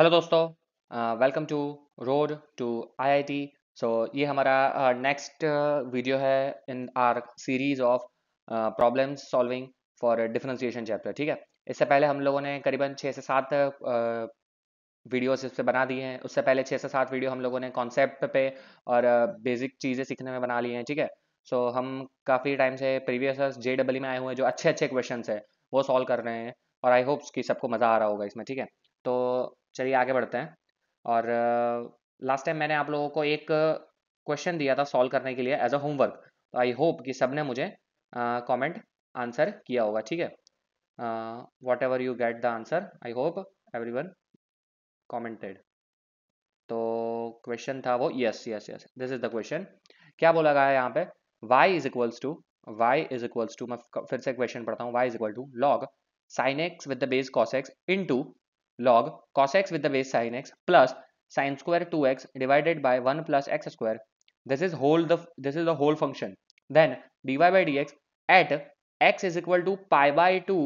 Hello दोस्तों welcome to road to IIT so ये हमारा नेक्स्ट uh, वीडियो है in our series of problem solving for differentiation chapter ठीक है इससे पहले हम लोगों ने करीबन छः से सात वीडियोस इससे बना दिए हैं उससे पहले छः से सात वीडियो हम लोगों ने कॉन्सेप्ट पे और बेसिक uh, चीज़ें सीखने में बना ली हैं ठीक है सो so, हम काफ़ी टाइम से प्रीवियस जे डब्ल्यू में आए हुए हैं जो अच्छे अच्छे क्वेश्चन हैं वो सॉल्व कर रहे हैं और आई होप्स कि सबको मज़ा आ रहा होगा इसमें ठीक है तो चलिए आगे बढ़ते हैं और लास्ट टाइम मैंने आप लोगों को एक क्वेश्चन दिया था सॉल्व करने के लिए एज अ होमवर्क तो आई होप कि सब ने मुझे कमेंट आंसर किया होगा ठीक है whatever you get the answer I hope everyone commented तो क्वेश्चन था वो yes yes yes this is the question क्या बोला गया है यहाँ पे y is equals to y is equals to मैं फिर से क्वेश्चन पढ़ता हूँ y is equal to log sine x with the base cos x into log cos x with the base sin x plus sin square 2x divided by 1 plus x square. This is whole the this is the whole function. Then dy by dx at x is equal to pi by 2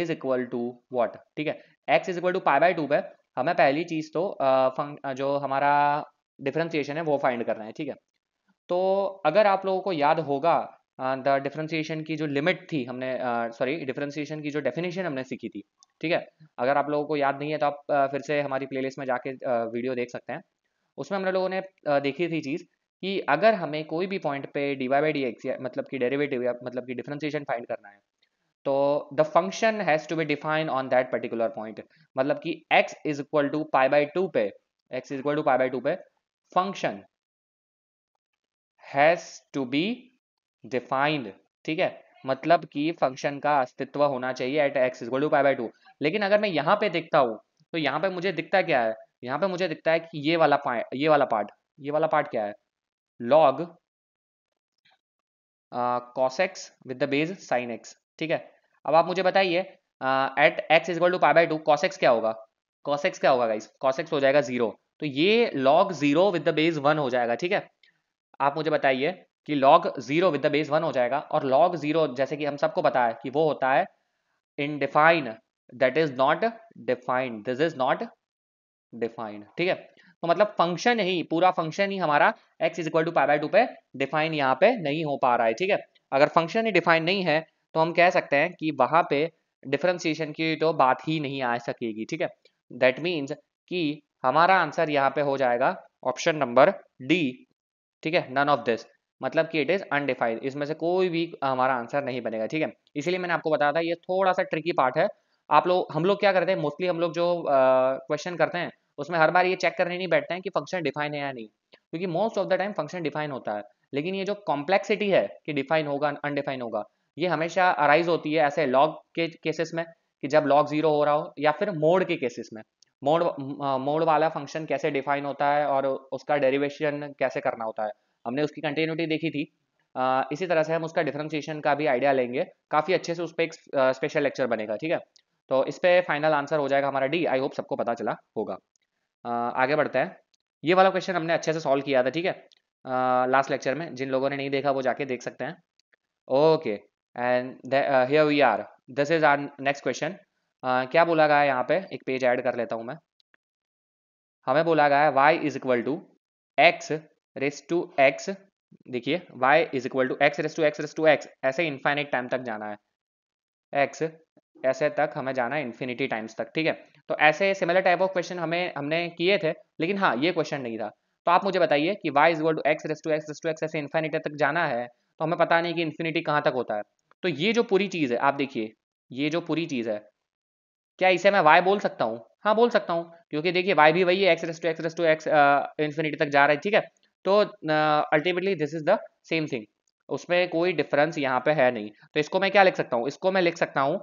is equal to what? ठीक है x is equal to pi by 2 पे हमें पहली चीज तो आ, फंक, जो हमारा differentiation है वो फाइंड करना है ठीक है तो अगर आप लोगों को याद होगा द uh, डिफ्रेंसीशन की जो लिमिट थी हमने सॉरी uh, डिफ्रेंसीशन की जो डेफिनेशन हमने सीखी थी ठीक है अगर आप लोगों को याद नहीं है तो आप uh, फिर से हमारी प्ले में जाके वीडियो uh, देख सकते हैं उसमें हम लोगों ने देखी थी चीज़ कि अगर हमें कोई भी पॉइंट पे डी वाई बाई डी मतलब कि डेरिवेटिव या मतलब कि डिफ्रेंसिएशन मतलब फाइंड करना है तो the function has to be define on that particular point मतलब कि x is equal to pi by two पे x is equal to pi by two पे function has to be defined ठीक है मतलब कि फंक्शन का अस्तित्व होना चाहिए at x is to pi by two लेकिन अगर मैं यहाँ पे देखता हूँ तो यहाँ पे मुझे दिखता क्या है यहाँ पे मुझे दिखता है कि ये वाला ये वाला पार्ट ये वाला पार्ट क्या है log cos x with the base sine x ठीक है अब आप मुझे बताइए at x is to pi by two cos x क्या होगा कॉस एक्स क्या होगा गाइस कॉस एक्स हो जाएगा जीरो तो ये log zero with the base one हो जाएगा ठीक है आप मुझे बताइए कि log zero with the base one हो जाएगा और लॉग जीरो जैसे कि हम सबको पता है कि वो होता है undefined that is not defined this is not defined ठीक है तो मतलब फंक्शन ही पूरा फंक्शन ही हमारा x is equal to pi by two पे डिफाइन यहाँ पे नहीं हो पा रहा है ठीक है अगर फंक्शन ही डिफाइन नहीं है तो हम कह सकते हैं कि वहां पे डिफ्रेंसिएशन की तो बात ही नहीं आ सकेगी ठीक है दैट मीन्स कि हमारा आंसर यहाँ पे हो जाएगा ऑप्शन नंबर डी ठीक है नन ऑफ दिस मतलब कि इट इज़ अनडिफाइंड इसमें से कोई भी हमारा आंसर नहीं बनेगा ठीक है इसीलिए मैंने आपको बताया था ये थोड़ा सा ट्रिकी पार्ट है आप लोग हम लोग क्या करते हैं मोस्टली हम लोग जो क्वेश्चन uh, करते हैं उसमें हर बार ये चेक करने नहीं बैठते हैं कि फंक्शन डिफाइन है या नहीं क्योंकि most of the time function define होता है लेकिन ये जो कॉम्प्लेक्सिटी है कि डिफाइन होगा अनडिफाइन होगा ये हमेशा अराइज होती है ऐसे लॉग के केसेस में कि जब लॉग जीरो हो रहा हो या फिर मोड के केसेस में मोड मोड वाला फंक्शन कैसे डिफाइन होता है और उसका डेरिवेशन कैसे करना होता है हमने उसकी कंटिन्यूटी देखी थी इसी तरह से हम उसका डिफ्रेंशिएशन का भी आइडिया लेंगे काफ़ी अच्छे से उस पर एक स्पेशल लेक्चर बनेगा ठीक है तो इस पर फाइनल आंसर हो जाएगा हमारा डी आई होप सबको पता चला होगा आगे बढ़ते हैं ये वाला क्वेश्चन हमने अच्छे से सॉल्व किया था ठीक है लास्ट लेक्चर में जिन लोगों ने नहीं देखा वो जाके देख सकते हैं okay and here we are this is our next question क्या बोला गया है यहाँ पे एक पेज ऐड कर लेता हूँ मैं हमें बोला गया है y is equal to x raise to x देखिए y is equal to x raise to x raise to x ऐसे इन्फाइनिट टाइम तक जाना है x ऐसे तक हमें जाना है इन्फिनिटी टाइम्स तक ठीक है तो ऐसे सिमिलर टाइप ऑफ क्वेश्चन हमें हमने किए थे लेकिन हाँ ये क्वेश्चन नहीं था तो आप मुझे बताइए कि y is to x raise to x raise to x ऐसे इन्फाइनिटी तक जाना है तो हमें पता नहीं कि इन्फिनिटी कहाँ तक होता है तो ये जो पूरी चीज़ है आप देखिए ये जो पूरी चीज़ है क्या इसे मैं y बोल सकता हूँ हाँ बोल सकता हूँ क्योंकि देखिए y भी वही है x raise to x raise to x infinity तक जा रहा है ठीक है तो ultimately this is the same thing उसमें कोई डिफरेंस यहाँ पे है नहीं तो इसको मैं क्या लिख सकता हूँ इसको मैं लिख सकता हूँ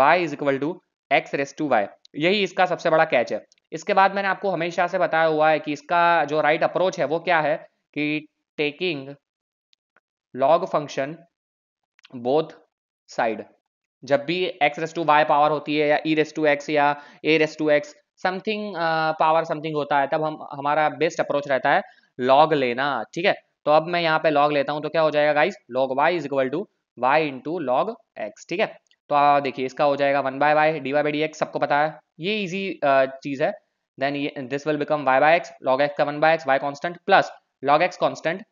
y is equal to x raise to y यही इसका सबसे बड़ा कैच है इसके बाद मैंने आपको हमेशा से बताया हुआ है कि इसका जो राइट right अप्रोच है वो क्या है कि taking log function both side जब भी x raise to y power होती है या ई रेस टू एक्स या a raise to x something power something होता है तब हम हमारा बेस्ट अप्रोच रहता है लॉग लेना ठीक है तो अब मैं यहाँ पे लॉग लेता हूँ तो क्या हो जाएगा guys log y is equal to y into log x ठीक है तो देखिए इसका हो जाएगा one by y d y by d x सबको पता है ये इजी चीज़ है देन ये this will become y by x log x का one by x y constant plus log x constant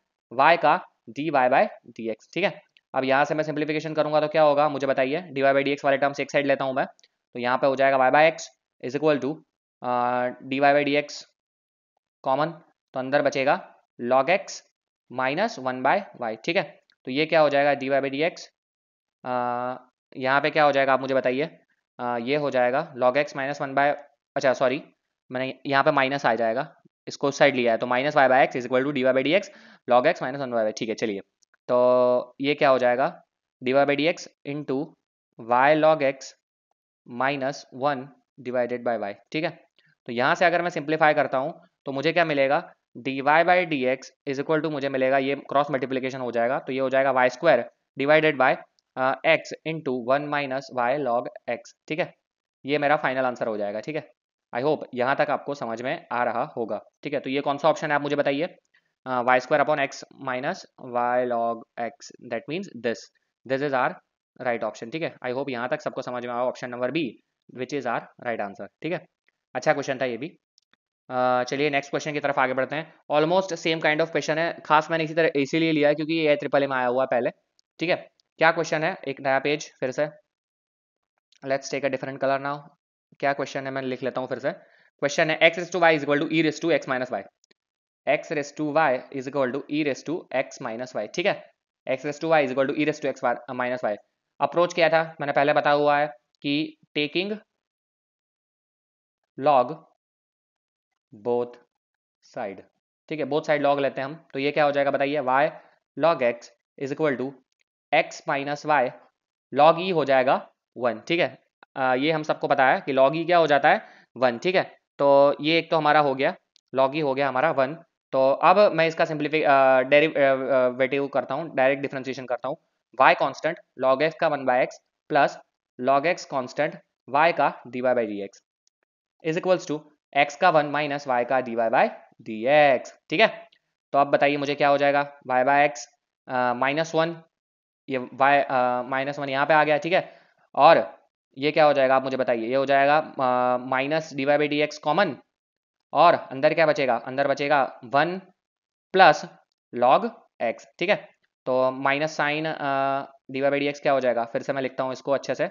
y का d y by d x ठीक है अब यहाँ से मैं सिंप्लीफिकेशन करूंगा तो क्या होगा मुझे बताइए d y by d x वाले टर्म्स एक साइड लेता हूँ मैं तो यहाँ पे हो जाएगा y by x is equal to d y by d x common तो अंदर बचेगा log x minus one by y ठीक है तो ये क्या हो जाएगा d y by d x यहाँ पे क्या हो जाएगा आप मुझे बताइए ये हो जाएगा log x minus one by अच्छा सॉरी मैंने यहाँ पे माइनस आ जाएगा इसको साइड लिया है तो minus y by x is equal to d y by d x log x minus one y ठीक है चलिए तो ये क्या हो जाएगा d y by d x into y log x minus one divided by y ठीक है तो यहाँ से अगर मैं सिंप्लीफाई करता हूँ तो मुझे क्या मिलेगा d y by d x is equal to मुझे मिलेगा ये क्रॉस मल्टीप्लीकेशन हो जाएगा तो ये हो जाएगा y square divided by x into one minus y log x ठीक है ये मेरा फाइनल आंसर हो जाएगा ठीक है आई होप यहाँ तक आपको समझ में आ रहा होगा ठीक है तो ये कौन सा ऑप्शन है आप मुझे बताइए y square upon x minus y log x that means this this is our right option ठीक है आई होप यहाँ तक सबको समझ में आया option number B which is our right answer ठीक है अच्छा क्वेश्चन था ये भी चलिए नेक्स्ट क्वेश्चन की तरफ आगे बढ़ते हैं almost same kind of question है खास मैंने इसी तरह इसीलिए लिया है क्योंकि ये ट्रिपल में आया हुआ पहले ठीक है क्या क्वेश्चन है एक नया पेज फिर से let's take a different colour now क्या क्वेश्चन है मैं लिख लेता हूँ फिर से क्वेश्चन है x raise to y is equal to e raise to x minus y x raise to y is equal to e raise to x minus y ठीक है x raise to y is equal to e raise to x minus y approach क्या था मैंने पहले बताया हुआ है कि टेकिंग लॉग बोथ साइड ठीक है बोथ साइड लॉग लेते हैं हम तो ये क्या हो जाएगा बताइए y log x is equal to x minus y log e हो जाएगा वन ठीक है आ, ये हम सबको पता है कि लॉग ई e क्या हो जाता है वन ठीक है तो ये एक तो हमारा हो गया लॉग ई e हो गया हमारा वन तो अब मैं इसका सिंप्लीफिक डेरिवेटिव करता हूँ डायरेक्ट डिफ्रेंसिएशन करता हूँ वाई कॉन्स्टेंट लॉग एक्स का one by x plus log x constant y का d y by d x is equals to x का वन माइनस वाई का d y by d x ठीक है तो अब बताइए मुझे क्या हो जाएगा y by x minus one ये वाई माइनस वन यहाँ पे आ गया ठीक है और ये क्या हो जाएगा आप मुझे बताइए ये हो जाएगा minus d y by d x common और अंदर क्या बचेगा अंदर बचेगा वन प्लस लॉग एक्स ठीक है तो minus sign d y by d x क्या हो जाएगा फिर से मैं लिखता हूँ इसको अच्छे से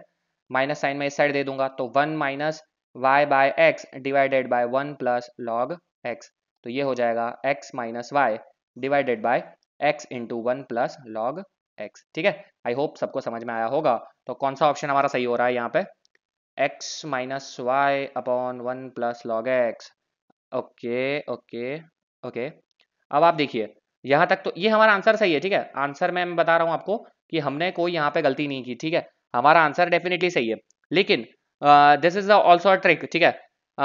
माइनस साइन में इस साइड दे दूंगा तो one minus y by x divided by one plus log x तो ये हो जाएगा x minus y divided by x into one plus log x ठीक है आई होप सबको समझ में आया होगा तो कौन सा ऑप्शन हमारा सही हो रहा है यहाँ पे x minus y upon one plus log x okay okay okay अब आप देखिए यहाँ तक तो ये हमारा आंसर सही है ठीक है आंसर में मैं बता रहा हूँ आपको कि हमने कोई यहाँ पे गलती नहीं की ठीक है हमारा आंसर डेफिनेटली सही है लेकिन this is also a trick ठीक है uh,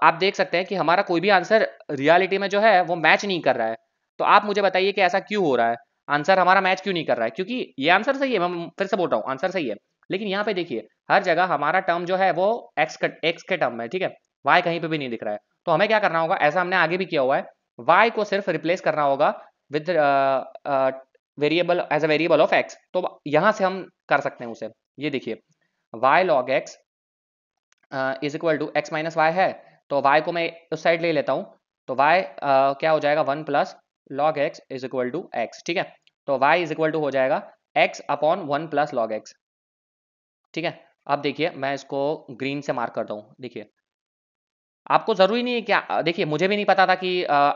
आप देख सकते हैं कि हमारा कोई भी आंसर रियालिटी में जो है वो मैच नहीं कर रहा है तो आप मुझे बताइए कि ऐसा क्यों हो रहा है आंसर हमारा मैच क्यों नहीं कर रहा है क्योंकि ये आंसर सही है मैं फिर से बोल रहा हूँ आंसर सही है लेकिन यहाँ पे देखिए हर जगह हमारा टर्म जो है वो एक्स एक्स के टर्म में ठीक है वाई कहीं पे भी नहीं दिख रहा है तो हमें क्या करना होगा ऐसा हमने आगे भी किया हुआ है वाई को सिर्फ रिप्लेस करना होगा with variable as a variable of x तो यहाँ से हम कर सकते हैं उसे ये देखिए y log x is equal to x minus y है तो वाई को मैं उस साइड ले लेता हूँ तो वाई uh, क्या हो जाएगा one plus log x is equal to x ठीक है तो वाई इज इक्वल टू हो जाएगा x upon one plus log x ठीक है अब देखिए मैं इसको ग्रीन से मार्क करता हूँ देखिए आपको जरूरी नहीं है क्या देखिए मुझे भी नहीं पता था कि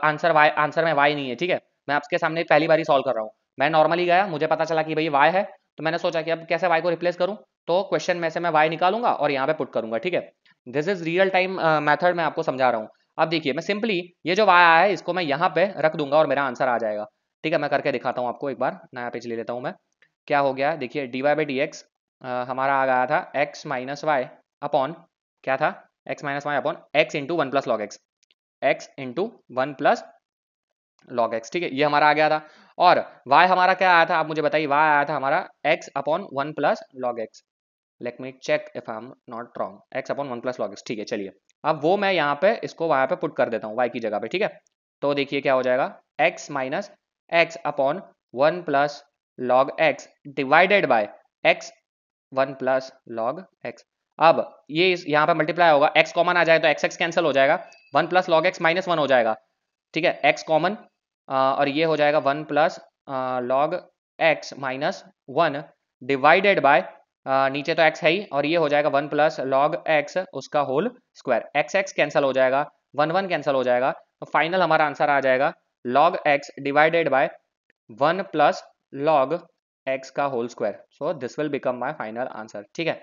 आंसर वाई आंसर में वाई नहीं है ठीक है मैं आपके सामने पहली बार ही सॉल्व कर रहा हूँ मैं नॉर्मली गया मुझे पता चला कि भाई वाई है तो मैंने सोचा कि अब कैसे वाई को रिप्लेस करूं तो क्वेश्चन में से मैं वाई निकालूंगा और यहाँ पे पुट करूंगा ठीक है this is real time method मैं आपको समझा रहा हूँ अब देखिए मैं सिंपली ये जो वाई आया है इसको मैं यहाँ पे रख दूंगा और मेरा आंसर आ जाएगा ठीक है मैं करके दिखाता हूँ आपको एक बार नया पेज ले लेता हूँ मैं क्या हो गया देखिए d y by d x हमारा आ गया था एक्स माइनस वाई अपॉन क्या था x minus y upon x into one plus log x x into one plus log x ठीक है ये हमारा आ गया था और वाई हमारा क्या आया था आप मुझे बताइए वाई आया था हमारा x upon one plus log x let me check if I am not wrong x upon one plus log x ठीक है चलिए अब वो मैं यहाँ पे इसको वहां पे पुट कर देता हूँ वाई की जगह पे ठीक है तो देखिए क्या हो जाएगा x minus x upon one plus log x divided by x one plus log x अब ये यह यहाँ पे मल्टीप्लाई होगा एक्स कॉमन आ जाए तो एक्स एक्स कैंसिल हो जाएगा one plus log x minus one हो जाएगा ठीक है एक्स कॉमन और ये हो जाएगा one plus log x minus one divided by नीचे तो एक्स है ही और ये हो जाएगा वन प्लस लॉग एक्स उसका whole square x x cancel हो जाएगा वन वन कैंसिल हो जाएगा तो फाइनल हमारा आंसर आ जाएगा log x divided by one plus log x का whole square so this will become my final answer ठीक है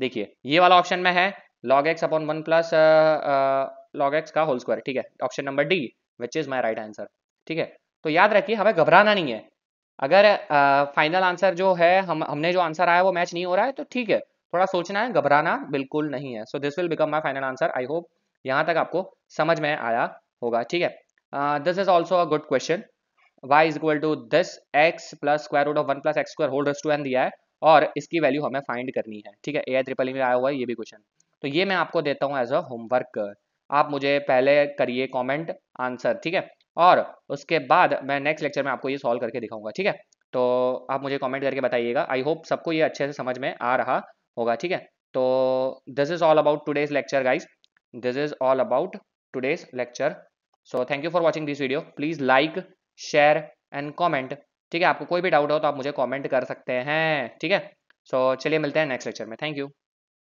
देखिए ये वाला ऑप्शन में है log x upon one plus log x का होल स्क्वायर ठीक है option number D which is my right answer ठीक है तो याद रखिए हमें घबराना नहीं है अगर फाइनल आंसर जो है हम हमने जो आंसर आया वो मैच नहीं हो रहा है तो ठीक है थोड़ा सोचना है घबराना बिल्कुल नहीं है so this will become my final answer I hope यहाँ तक आपको समझ में आया होगा ठीक है this is also a good question Y is equal to this x plus square root of one plus x square to n दिया है और इसकी वैल्यू हमें फाइंड करनी है ठीक है ए आई ट्रिपल में आया हुआ है ये भी क्वेश्चन तो ये मैं आपको देता हूँ एज अ होमवर्क आप मुझे पहले करिए कॉमेंट आंसर ठीक है और उसके बाद मैं नेक्स्ट लेक्चर में आपको ये सॉल्व करके दिखाऊंगा ठीक है तो आप मुझे कमेंट करके बताइएगा आई होप सबको ये अच्छे से समझ में आ रहा होगा ठीक है तो this is all about today's lecture guys this is all about today's lecture so thank you for watching this video please like share and comment ठीक है आपको कोई भी डाउट हो तो आप मुझे कॉमेंट कर सकते हैं ठीक है सो so, चलिए मिलते हैं नेक्स्ट लेक्चर में थैंक यू